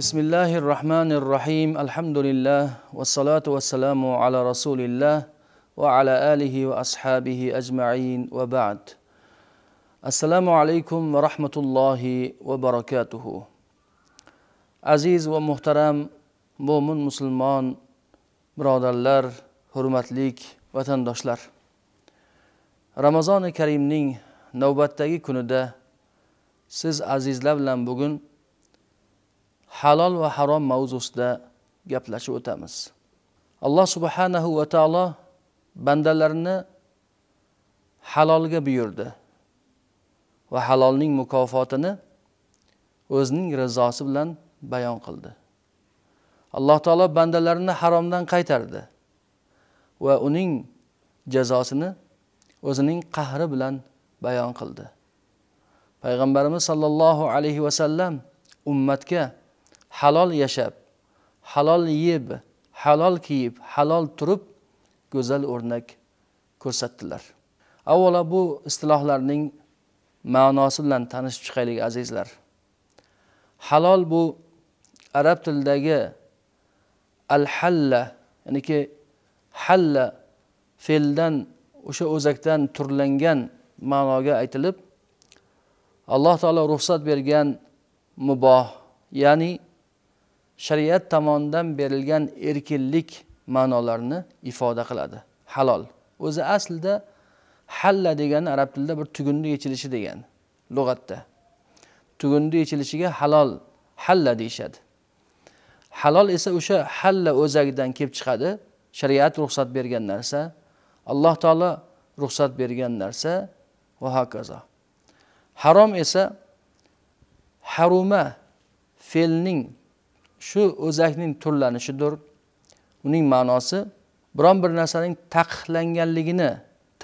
بسم الله الرحمن الرحيم الحمد لله والصلاة والسلام على رسول الله وعلى آله وأصحابه أجمعين وبعد السلام عليكم ورحمة الله وبركاته عزيز ومحترم مؤمن مسلمان برادرلر hurmatlik vatandoshlar ramazoni karimning navbatdagi kunida سيز عزيز لبلن بغن halol va harom mavzusida gaplashib o'tamiz alloh subhanahu va taolo bandalarni halolga buyurdi va halolning mukofotini o'zining rizosi bilan bayon qildi alloh taolo bandalarini haromdan qaytardi va uning jazosini o'zining qahri bilan bayon qildi payg'ambarimiz sollallohu alayhi vasallam ummatga halol yashab halol yeb halol kiyib halol turib go'zal o'rnak ko'rsatdilar avvalo bu istilohlarning ma'nosi bilan tanishib chiqaylik azizlar halol bu arab tilidagi al halla ya'niki halla fe'ldan o'sha o'zakdan turlangan ma'noga aytilib alloh taolo ruxsat bergan muboh ya'ni shariat tomonidan berilgan erkinlik ma'nolarini ifoda qiladi halol o'zi aslida halla degani arab tilida bir tugunni yechilishi degani lug'atda tugunni yechilishiga halol halla deyishadi halol esa o'sha halla o'zagidan kelib chiqadi shariat ruxsat bergan narsa alloh taolo ruxsat bergan narsa va hokazo harom esa haruma fe'lning shu o'zakning turlanishidir uning ma'nosi biron bir narsaning taqiqlanganligini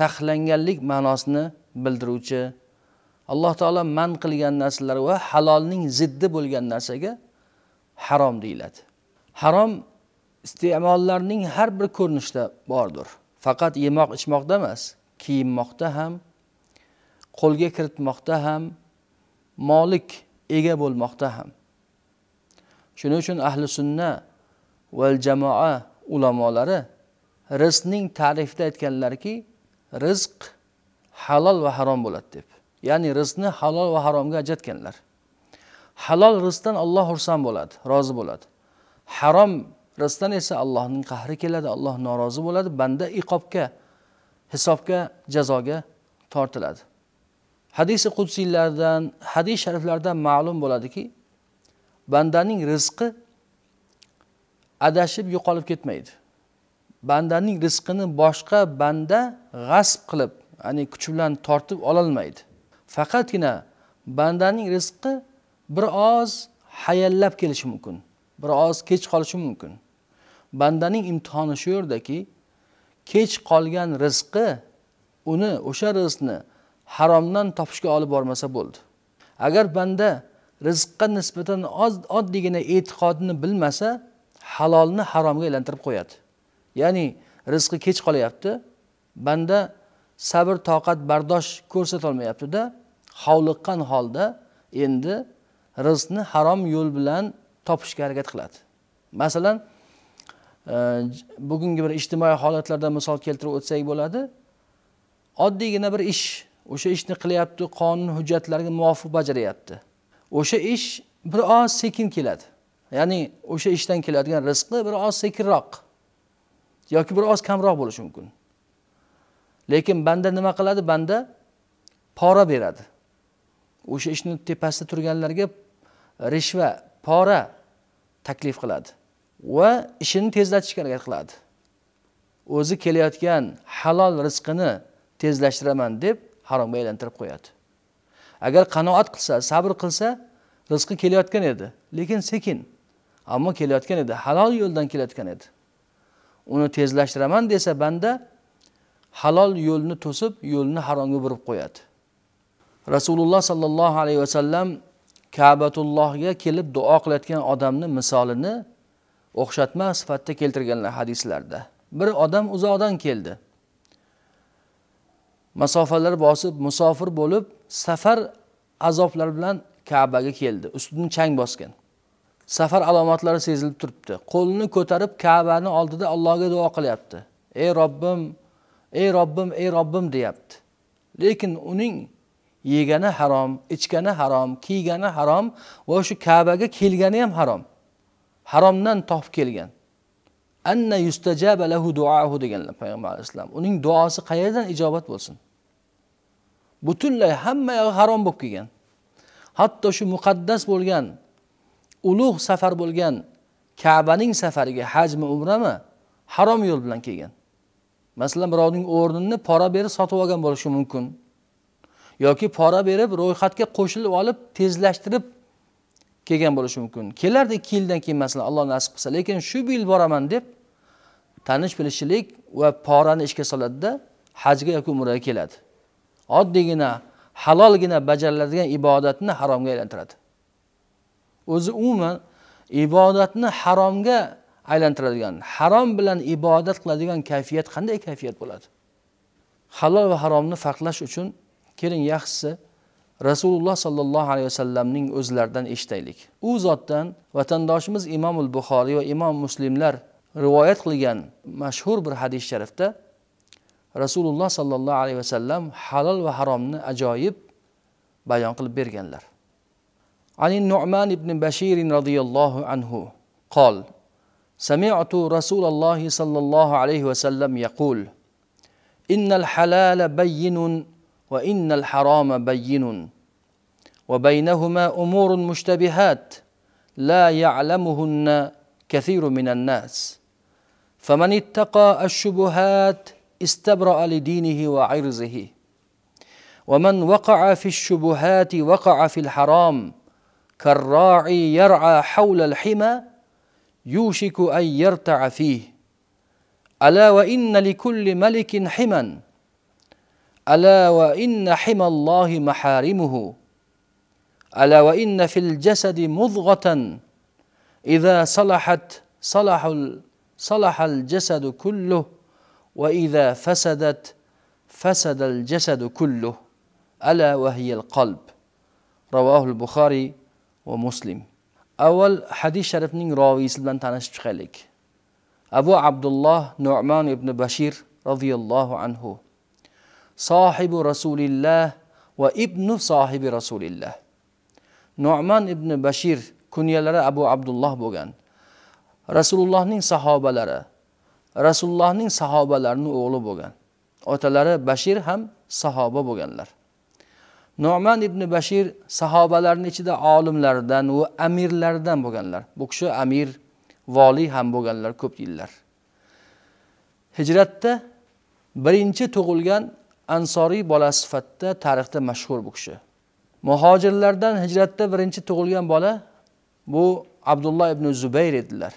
taqiqlanganlik ma'nosini bildiruvchi alloh taolo man qilgan narsalar va halolning ziddi bo'lgan narsaga harom deyiladi harom iste'mollarning har bir ko'rinishda bordir faqat yemoq ichmoqda emas kiyinmoqda ham qo'lga kiritmoqda ham molik ega bo'lmoqda ham shuning uchun ahli sunna val jamoa ulamolari rizqning ta'rifida aytganlarki rizq halol va harom bo'ladi deb ya'ni rizqni halol va haromga ajratganlar halol rizqdan olloh xursand bo'ladi rozi bo'ladi harom rizqdan esa allohning qahri keladi alloh norozi bo'ladi banda iqobga hisobga jazoga tortiladi hadisi qudsiylardan hadis shariflardan ma'lum bo'ladiki bandaning rizqi adashib yo'qolib ketmaydi bandaning rizqini boshqa banda g'asb qilib ya'ni kuchi bilan tortib ololmaydi faqatgina bandaning rizqi biroz hayallab kelishi mumkin biroz kech qolishi mumkin bandaning imtihoni shu yerdaki kech qolgan rizqi uni o'sha rizqni haromdan topishga olib bormasa bo'ldi agar banda rizqqa nisbatan oddiygina e'tiqodni bilmasa halolni haromga aylantirib qo'yadi ya'ni rizqi kech qolyapti banda sabr toqat bardosh ko'rsatolmayaptida hovliqqan holda endi rizqni harom yo'l bilan topishga harakat qiladi masalan e, bugungi bir ijtimoiy holatlardan misol keltirib o'tsak bo'ladi oddiygina bir ish o'sha ishni qilyapti qonun hujjatlariga muvofiq bajaryapti o'sha ish biroz sekin keladi ya'ni o'sha ishdan keladigan rizqi biroz sekinroq yoki biroz kamroq bo'lishi mumkin lekin banda nima qiladi banda pora beradi o'sha ishni tepasida turganlarga rishva pora taklif qiladi va ishini tezlatishga harakat qiladi o'zi kelayotgan halol rizqini tezlashtiraman deb haromga aylantirib qo'yadi agar qanoat qilsa sabr qilsa rizqi kelayotgan edi lekin sekin ammo kelayotgan edi halol yo'ldan kelayotgan edi uni tezlashtiraman desa banda halol yo'lni to'sib yo'lni haromga burib qo'yadi rasululloh sollallohu alayhi vasallam kabatullohga kelib duo qilayotgan odamni misolini o'xshatma sifatida keltirganlar hadislarda bir odam uzoqdan keldi masofalar bosib musofir bo'lib safar azoblari bilan kabaga keldi ustidan chang bosgan safar alomatlari sezilib turibdi qo'lini ko'tarib kabani oldida allohga duo qilyapti ey robbim ey robbim ey robbim deyapti lekin uning yegani harom ichgani harom kiygani harom va shu kabaga kelgani ham harom haromdan topib kelgan anna yustajaba lahu duahu deganlar payg'ambar alayhissalom uning duosi qayerdan ijobat bo'lsin butunlay hamma yog'i harom bo'lib kelgan hatto shu muqaddas bo'lgan ulug' safar bo'lgan kabaning safariga hajmi umrami harom yo'l bilan kelgan masalan birovning o'rnini pora berib sotib olgan bo'lishi mumkin yoki pora berib ro'yxatga qo'shilib olib tezlashtirib kelgan bo'lishi mumkin kelardi ikki yildan keyin masalan alloh nasib qilsa lekin shu yil boraman deb tanish bilishchilik va porani ishga soladida hajga yoki umraga keladi oddiygina halolgina bajariladigan ibodatni haromga aylantiradi o'zi umuman ibodatni haromga aylantiradigan harom bilan ibodat qiladigan kayfiyat qanday kayfiyat bo'ladi halol va haromni farqlash uchun keling yaxshisi rasululloh sollallohu alayhi vasallamning o'zlaridan eshitaylik u zotdan vatandoshimiz imomul buxoriy va imom muslimlar rivoyat qilgan mashhur bir hadis sharifda رسول rasululloh sollallohu alayhi vasallam halol va haromni ajoyib bayon qilib berganlar عن النعمان بن بشير رضي الله عنه قال سمعت رسول الله صلى الله عليه وسلم يقول إن الحلال بين وإن الحرام بين وبينهما أمور مشتبهات لا يعلمهن كثير من الناس فمن اتقى الشبهات استبرأ لدينه وعرضه ومن وقع في الشبهات وقع في الحرام كالراعي يرعى حول الحمى يوشك أن يرتع فيه ألا وإن لكل ملك حما ألا وإن حمى الله محارمه ألا وإن في الجسد مضغة إذا صلحت صلح صلح الجسد كله واذا فسدت فسد الجسد كله الا وهي القلب رواه البخاري ومسلم اول حديث شرف نين راوي سلمان تانش ابو عبد الله نعمان بن بشير رضي الله عنه صاحب رسول الله وابن صاحب رسول الله نعمان بن بشير كنيالر ابو عبد الله بوغان رسول الله نين صحابه لرى rasulullohning sahobalarini o'g'li bo'lgan otalari bashir ham sahoba bo'lganlar noman ibn bashir sahobalarni ichida olimlardan va amirlardan bo'lganlar bu kishi amir voliy ham bo'lganlar ko'p yillar hijratda birinchi tug'ilgan ansoriy bola sifatida tarixda mashhur bu kishi muhojirlardan hijratda birinchi tug'ilgan bola bu abdulloh ibn zubayr edilar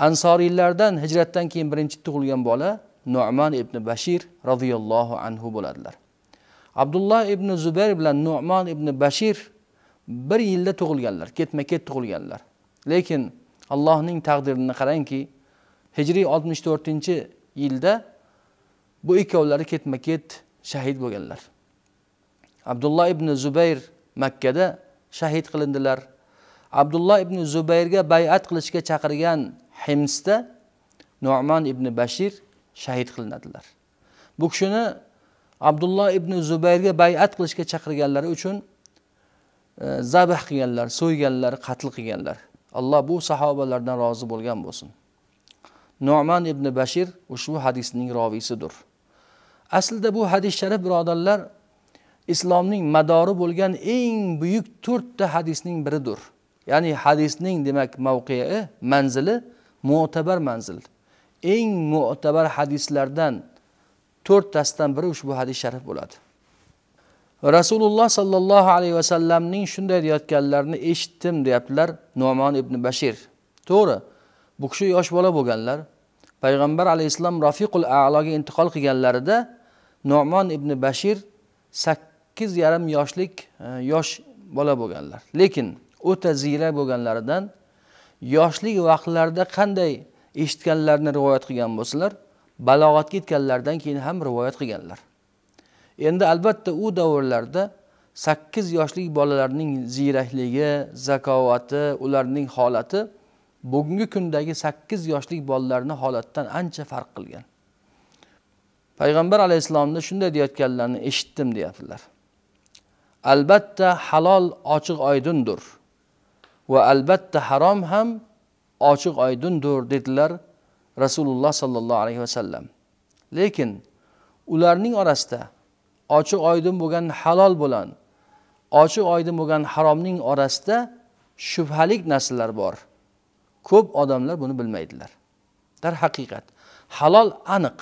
ansoriylardan hijratdan keyin birinchi tug'ilgan bola nu'man ibn bashir roziyallohu anhu bo'ladilar abdulloh ibn zubayr bilan nu'man ibn bashir bir yilda tug'ilganlar ketma ket tug'ilganlar lekin allohning taqdirini qarangki hijriy oltmish to'rtinchi yilda bu ikkovlari ketma ket shahid bo'lganlar abdulloh ibn zubayr makkada shahid qilindilar abdulloh ibn zubayrga bay'at qilishga chaqirgan himsda nu'man ibn bashir shahid qilinadilar bu kishini abdulloh ibn zubayrga bay'at qilishga chaqirganlari uchun e, zabah qilganlar so'yganlar qatl qilganlar alloh bu sahobalardan rozi bo'lgan bo'lsin nu'man ibn bashir ushbu hadisning roviysidir aslida bu hadis sharif birodarlar islomning madori bo'lgan eng buyuk to'rtta hadisning biridir ya'ni hadisning demak mavqei manzili mo'tabar manzil eng mo'tabar hadislardan to'rttasidan biri ushbu hadis sharif bo'ladi rasululloh sollallohu alayhi vasallamning shunday deyotganlarini eshitdim deyaptilar nomon ibn bashir to'g'ri bu kishi yosh bola bo'lganlar payg'ambar alayhissalom rafiqul aloga intiqol qilganlarida nomon ibn bashir sakkiz yarim yoshlik e, yosh bola bo'lganlar lekin o'ta ziyrak bo'lganlaridan yoshlik vaqtlarida qanday eshitganlarini rivoyat qilgan bo'lsalar balog'atga yetganlaridan keyin ham rivoyat qilganlar endi albatta u davrlarda sakkiz yoshlik bolalarning ziyrakligi zakovati ularning holati bugungi kundagi sakkiz yoshlik bolalarni holatidan ancha farq qilgan payg'ambar alayhissalomni shunday deyayotganlarini eshitdim deyaptilar albatta halol ochiq oydindir va albatta harom ham ochiq oydindir dedilar rasululloh sollallohu alayhi vasallam lekin ularning orasida ochiq oydin bo'lgan halol bilan ochiq oydin bo'lgan haromning orasida shubhalik narsalar bor ko'p odamlar buni bilmaydilar darhaqiqat halol aniq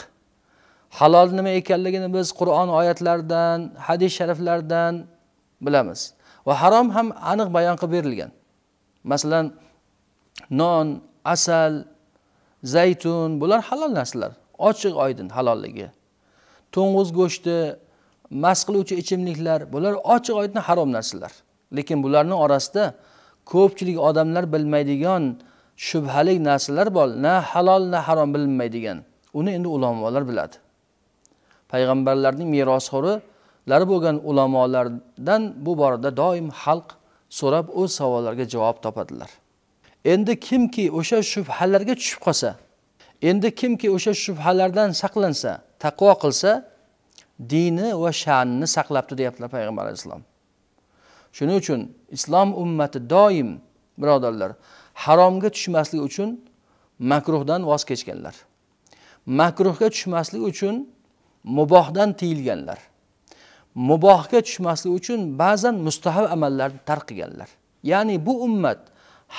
halol nima ekanligini biz qur'on oyatlaridan hadis shariflardan bilamiz va harom ham aniq bayon qilib berilgan masalan non asal zaytun bular halol narsalar ochiq oydin halolligi to'ng'iz go'shti mast qiluvchi ichimliklar bular ochiq oydin harom narsalar lekin bularni orasida ko'pchilik odamlar bilmaydigan shubhali narsalar bor na halol na harom bilinmaydigan uni endi ulamolar biladi payg'ambarlarning merosxo'rilari bo'lgan ulamolardan bu borada doim xalq so'rab o'z savollarga javob topadilar endi kimki o'sha shubhalarga tushib qolsa endi kimki o'sha shubhalardan saqlansa taqvo qilsa dini va sha'nini saqlabdi deyaptilar payg'ambar alayhissalom shuning uchun islom ummati doim birodarlar haromga tushmaslik uchun makruhdan voz kechganlar makruhga tushmaslik uchun mubohdan tiyilganlar mubohga tushmasligi uchun ba'zan mustahab amallarni tark qilganlar ya'ni bu ummat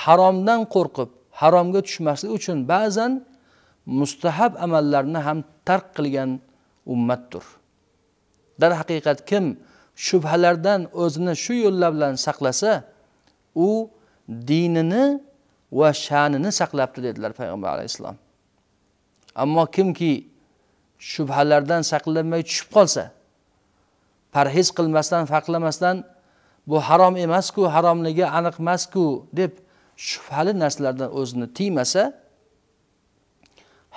haromdan qo'rqib haromga tushmaslik uchun ba'zan mustahab amallarni ham tark qilgan ummatdir darhaqiqat kim shubhalardan o'zini shu yo'llar bilan saqlasa u dinini va sha'nini saqlabdi dedilar payg'ambar alayhissalom ammo kimki shubhalardan saqlanmay tushib qolsa parhez qilmasdan farqlamasdan bu harom emasku haromligi aniq emasku deb shubhali narsalardan o'zini tiymasa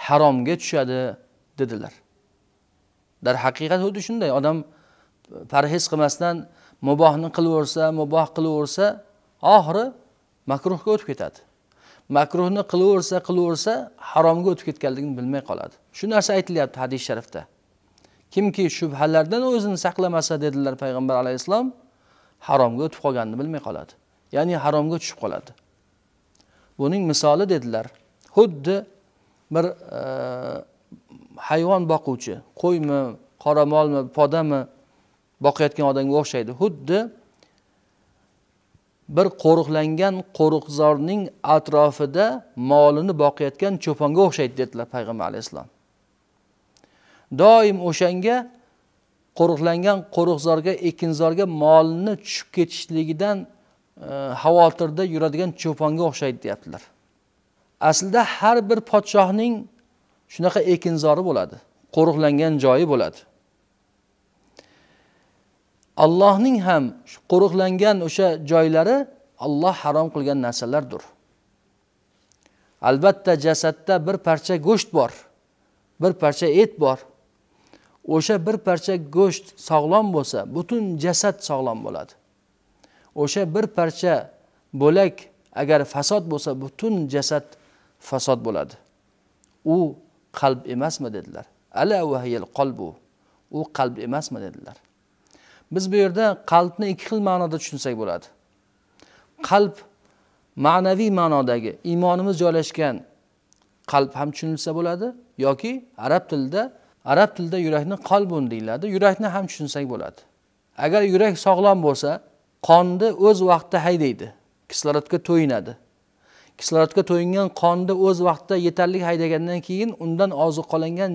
haromga tushadi dedilar darhaqiqat xuddi shunday odam parhez qilmasdan mubohni qilaversa muboh qilaversa oxiri makruhga o'tib ketadi makruhni qilaversa qilaversa haromga o'tib ketganligini bilmay qoladi shu narsa aytilyapti hadis sharifda kimki shubhalardan o'zini saqlamasa dedilar payg'ambar alayhissalom haromga o'tib qolganini bilmay qoladi ya'ni haromga tushib qoladi buning misoli dedilar xuddi bir e, hayvon boquvchi qo'ymi qora molmi podami boqayotgan odamga o'xshaydi xuddi bir qo'riqlangan qo'riqzorning atrofida molini boqayotgan cho'ponga o'xshaydi dedilar payg'ambar alayhissalom doim o'shanga qo'riqlangan qo'riqzorga ekinzorga molni tushib ketishligidan e, xavotirda yuradigan cho'ponga o'xshaydi deyaptilar aslida har bir podshohning shunaqa ekinzori bo'ladi qo'riqlangan joyi bo'ladi allohning ham qo'riqlangan o'sha joylari olloh harom qilgan narsalardir albatta jasadda bir parcha go'sht bor bir parcha et bor o'sha bir parcha go'sht sog'lom bo'lsa butun jasad sog'lom bo'ladi o'sha bir parcha bo'lak agar fasod bo'lsa butun jasad fasod bo'ladi u qalb emasmi dedilar ala vahiyal qalbu u qalb emasmi dedilar biz bu yerda qalbni ikki xil ma'noda tushunsak bo'ladi qalb ma'naviy ma'nodagi iymonimiz joylashgan qalb ham tushunilsa bo'ladi yoki arab tilida arab tilida yurakni qalbun deyiladi yurakni ham tushunsak bo'ladi agar yurak sog'lom bo'lsa qonni o'z vaqtida haydaydi kislorodga to'yinadi kislorodga to'yingan qonni o'z vaqtida yetarli haydagandan keyin undan oziqolangan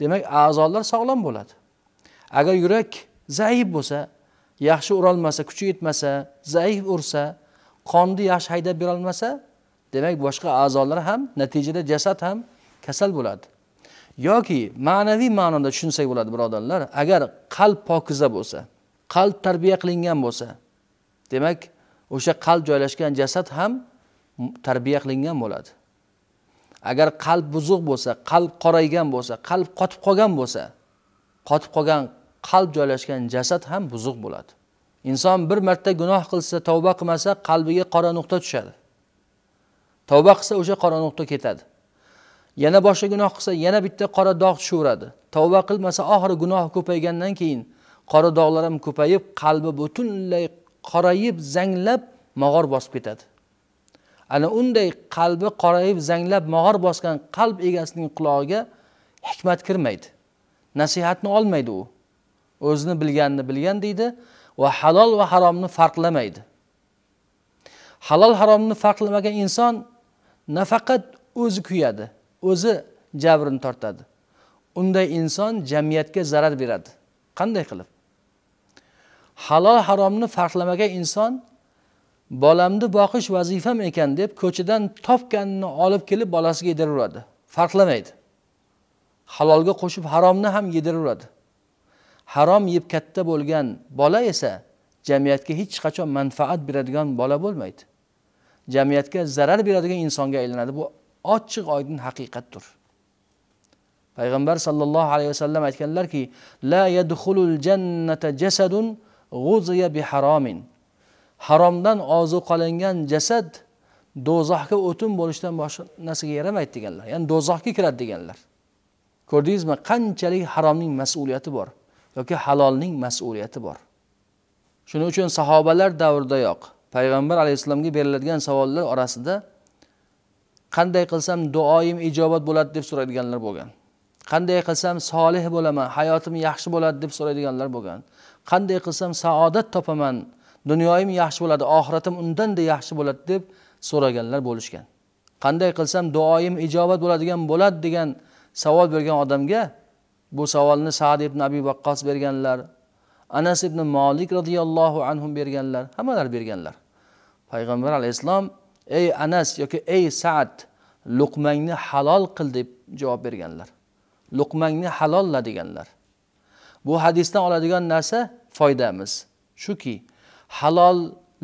demak a'zolar sog'lom bo'ladi agar yurak zaif bo'lsa yaxshi urolmasa kuchi yetmasa zaif ursa qonni yaxshi haydab berolmasa demak boshqa a'zolar ham natijada jasad ham kasal bo'ladi yoki ma'naviy ma'noda tushunsak bo'ladi birodarlar agar qalb pokiza bo'lsa qalb tarbiya qilingan bo'lsa demak o'sha qalb joylashgan jasad ham tarbiya qilingan bo'ladi agar qalb buzuq bo'lsa qalb qoraygan bo'lsa qalb qotib qolgan bo'lsa qotib qolgan qalb joylashgan jasad ham buzuq bo'ladi inson bir marta gunoh qilsa tavba qilmasa qalbiga qora nuqta tushadi tavba qilsa o'sha qora nuqta ketadi yana boshqa gunoh qilsa yana bitta qora dog' tushaveradi tavba qilmasa oxiri gunohi ko'paygandan keyin qora dog'lar ham ko'payib qalbi butunlay qorayib zanglab mog'or bosib ketadi ana unday qalbi qorayib zanglab mog'or bosgan qalb egasining qulog'iga hikmat kirmaydi nasihatni olmaydi u o'zini bilganini bilgan deydi va halol va haromni farqlamaydi halol haromni farqlamagan inson nafaqat o'zi kuyadi o'zi jabrini tortadi unday inson jamiyatga zarar beradi qanday qilib halol haromni farqlamagan inson bolamni boqish vazifam ekan deb ko'chadan topganini olib kelib bolasiga yediraveradi farqlamaydi halolga qo'shib haromni ham yediraveradi harom yeb katta bo'lgan bola esa jamiyatga hech qachon manfaat beradigan bola bo'lmaydi jamiyatga zarar beradigan insonga aylanadi bu ochiq oydin haqiqatdir payg'ambar sollallohu alayhi vasallam aytganlarki la yadxulul jannata jasadun g'uziya bi haromin haromdan ozuqalangan jasad do'zaxga o'tin bo'lishdan boshqa narsaga yaramaydi deganlar ya'ni do'zaxga kiradi deganlar ko'rdingizmi qanchalik haromning mas'uliyati bor yoki halolning mas'uliyati bor shuning uchun sahobalar davridayoq payg'ambar alayhissalomga beriladigan savollar orasida qanday qilsam duoyim ijobat bo'ladi deb so'raydiganlar bo'lgan qanday qilsam solih bo'laman hayotim yaxshi bo'ladi deb so'raydiganlar bo'lgan qanday qilsam saodat topaman dunyoyim yaxshi bo'ladi oxiratim undanda yaxshi bo'ladi deb so'raganlar bo'lishgan qanday qilsam duoyim ijobat bo'ladigan bo'ladi degan savol bergan odamga bu savolni sad ibn abi vaqqos berganlar anas ibn molik roziyallohu anhu berganlar hammalari berganlar payg'ambar alayhissalom ey anas yoki ey saad luqmangni halol qil deb javob berganlar luqmangni halolla deganlar bu hadisdan oladigan narsa foydamiz shuki halol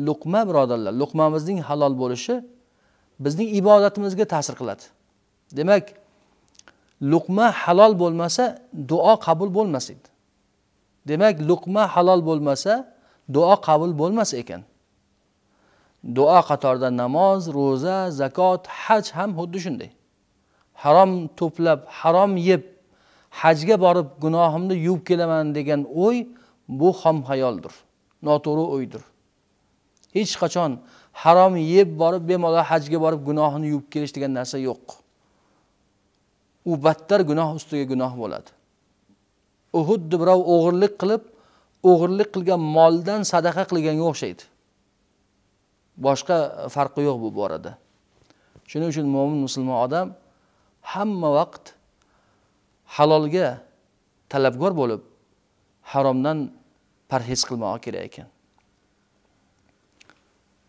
luqma birodarlar luqmamizning halol bo'lishi bizning ibodatimizga ta'sir qiladi demak luqma halol bo'lmasa duo qabul bo'lmas edi demak luqma halol bo'lmasa duo qabul bo'lmas ekan duo qatorida namoz ro'za zakot haj ham xuddi shunday harom to'plab harom yeb hajga borib gunohimni yuvib kelaman degan o'y bu xom xayoldir noto'g'ri o'ydir hech qachon harom yeb borib bemalol hajga borib gunohini yuvib kelish degan narsa yo'q u battar gunoh ustiga gunoh bo'ladi u xuddi birov o'g'irlik qilib o'g'irlik qilgan moldan sadaqa qilganga o'xshaydi boshqa farqi yo'q bu borada shuning uchun mo'min musulmon odam hamma vaqt halolga talabgor bo'lib haromdan parhez qilmog'i kerak ekan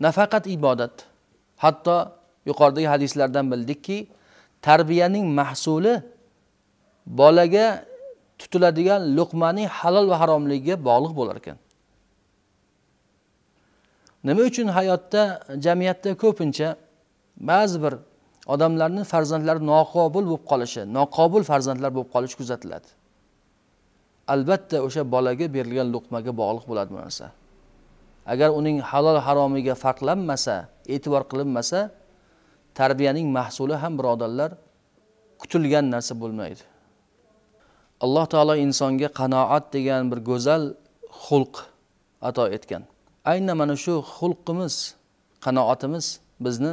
nafaqat ibodat hatto yuqoridagi hadislardan bildikki tarbiyaning mahsuli bolaga tutiladigan luqmaning halol va haromligiga bog'liq bo'lar ekan nima uchun hayotda jamiyatda ko'pincha ba'zi bir odamlarni farzandlari noqobil bo'lib qolishi noqobil farzandlar bo'lib qolishi kuzatiladi albatta o'sha bolaga berilgan luqmaga bog'liq bo'ladi bu narsa agar uning halol haromiga farqlanmasa e'tibor qilinmasa tarbiyaning mahsuli ham birodarlar kutilgan narsa bo'lmaydi alloh taolo insonga qanoat degan bir go'zal xulq ato etgan aynan mana shu xulqimiz qanoatimiz bizni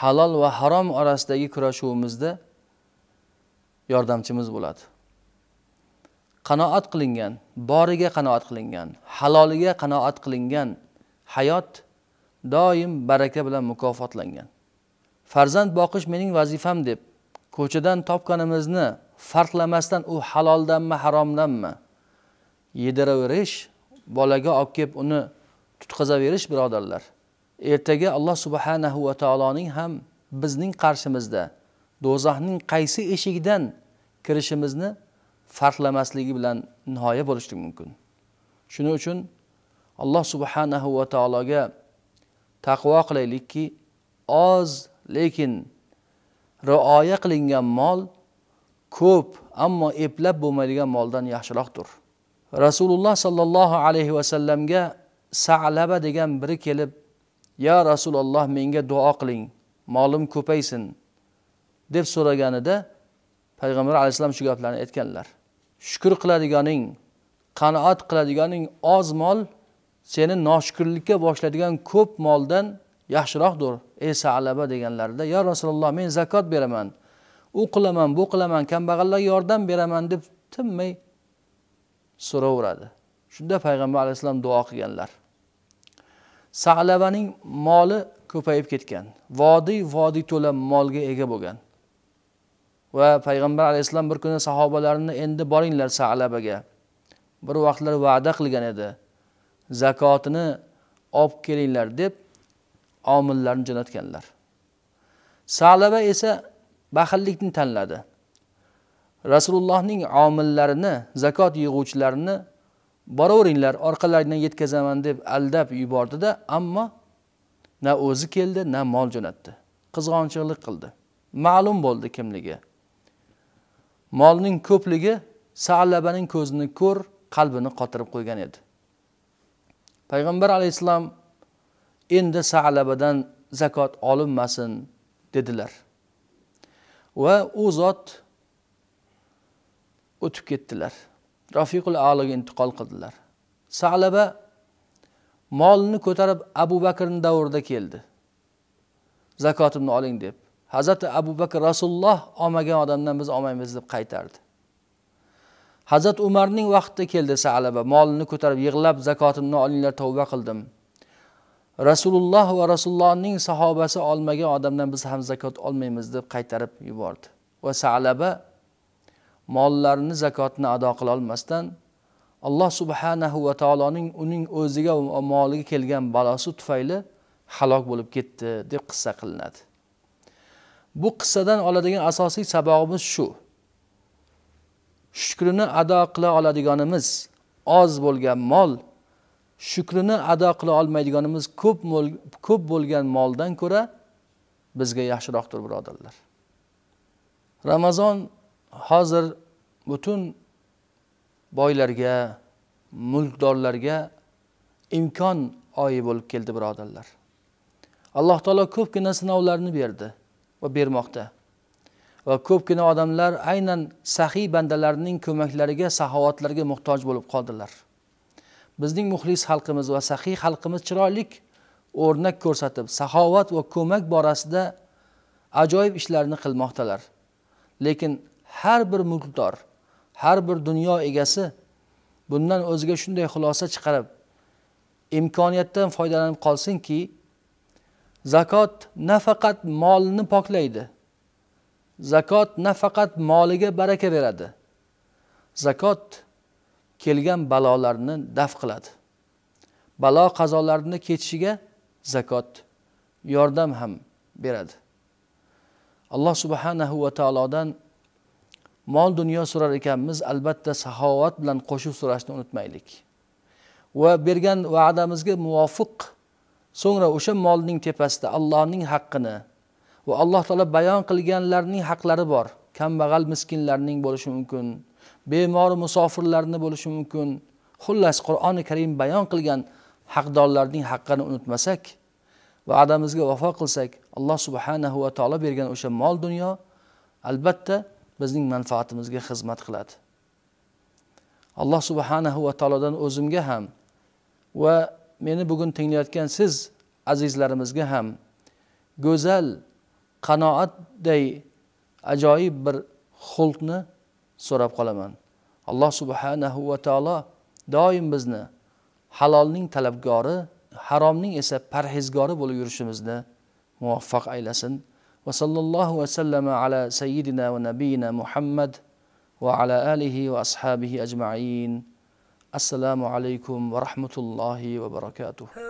halol va harom orasidagi kurashuvimizda yordamchimiz bo'ladi qanoat qilingan boriga qanoat qilingan haloliga qanoat qilingan hayot doim baraka bilan mukofotlangan farzand boqish mening vazifam deb ko'chadan topganimizni farqlamasdan u haloldanmi haromdanmi yediraverish bolaga olib kelib uni tutqazaverish birodarlar ertaga alloh subhanahu va taoloning ham bizning qarshimizda do'zaxning qaysi eshigidan kirishimizni farqlamasligi bilan nihoya bo'lishi mumkin shuning uchun alloh subhanahu va taologa taqvo qilaylikki oz lekin rioya qilingan mol ko'p ammo eplab bo'lmaydigan moldan yaxshiroqdir rasululloh sollallohu alayhi vasallamga salaba degan biri kelib ya rasululloh menga duo qiling molim ko'paysin deb so'raganida payg'ambar alayhissalom shu gaplarni aytganlar shukur qiladiganing qanoat qiladiganing oz mol seni noshukurlikka boshlaydigan ko'p moldan yaxshiroqdir ey salaba deganlarida yo rasululloh men zakot beraman u qilaman bu qilaman kambag'allarga yordam beraman deb tinmay so'raveradi shunda payg'ambar alayhissalom duo qilganlar sa'labaning moli ko'payib ketgan vodiy vodiy to'la molga ega bo'lgan va payg'ambar alayhissalom bir kuni sahobalarini endi boringlar sa'labaga bir vaqtlar va'da qilgan edi zakotini olib kelinglar deb omillarni jo'natganlar sa'laba esa baxillikni tanladi rasulullohning omillarini zakot yig'uvchilarini boraveringlar orqalaridan yetkazaman deb aldab yubordida ammo na o'zi keldi na mol jo'natdi qizg'onchiqlik qildi ma'lum bo'ldi kimligi molning ko'pligi salabaning ko'zini ko'r qalbini qotirib qo'ygan edi payg'ambar alayhissalom endi salabadan zakot olinmasin dedilar va u zot o'tib ketdilar rafiqul aloga intiqol qildilar salaba molni ko'tarib abu bakrni davrida keldi zakotimni oling deb hazrati abu bakr rasululloh olmagan odamdan biz olmaymiz deb qaytardi hazrat umarning vaqtida keldi salaba molini ko'tarib yig'lab zakotimni olinglar tavba qildim rasululloh va rasulullohning sahobasi olmagan odamdan biz ham zakot olmaymiz deb qaytarib yubordi va salaba mollarini zakotni ado qilolmasdan alloh subhanahu va taoloning uning o'ziga va moliga kelgan balosi tufayli halok bo'lib ketdi deb qissa qilinadi bu qissadan oladigan asosiy sabog'imiz shu shukrini ado qila oladiganimiz oz bo'lgan mol shukrini ado qila olmaydiganimiz ko'p mol ko'p bo'lgan moldan ko'ra bizga yaxshiroqdir birodarlar ramazon hozir butun boylarga mulkdorlarga imkon oyi bo'lib keldi birodarlar alloh taolo ko'pgina sinovlarni berdi va bermoqda va ko'pgina odamlar aynan sahiy bandalarning ko'maklariga saxovatlarga muhtoj bo'lib qoldilar bizning muxlis xalqimiz va sahiy xalqimiz chiroylik o'rnak ko'rsatib saxovat va ko'mak borasida ajoyib ishlarni qilmoqdalar lekin har bir mulkdor har bir dunyo egasi bundan o'ziga shunday xulosa chiqarib imkoniyatdan foydalanib qolsinki zakot nafaqat molni poklaydi zakot nafaqat moliga baraka beradi zakot kelgan balolarni daf qiladi balo qazolarni ketishiga zakot yordam ham beradi alloh subhanahu va taolodan mol dunyo so'rar ekanmiz albatta saxovat bilan qo'shib so'rashni unutmaylik va bergan va'damizga muvofiq so'ngra o'sha molning tepasida allohning haqqini va alloh taolo bayon qilganlarning haqlari bor kambag'al miskinlarning bo'lishi mumkin bemor musofirlarni bo'lishi mumkin xullas qur'oni karim bayon qilgan haqdorlarning haqqini unutmasak va'damizga vafo qilsak alloh subhanahu va taolo bergan o'sha mol dunyo albatta bizning manfaatimizga xizmat qiladi alloh subhanahu va taolodan o'zimga ham va meni bugun tinglayotgan siz azizlarimizga ham go'zal qanoatday ajoyib bir xulqni so'rab qolaman alloh subhanahu va taolo doim bizni halolning talabgori haromning esa parhezgori bo'lib yurishimizni muvaffaq aylasin وصلى الله وسلم على سيدنا ونبينا محمد وعلى آله وأصحابه أجمعين السلام عليكم ورحمة الله وبركاته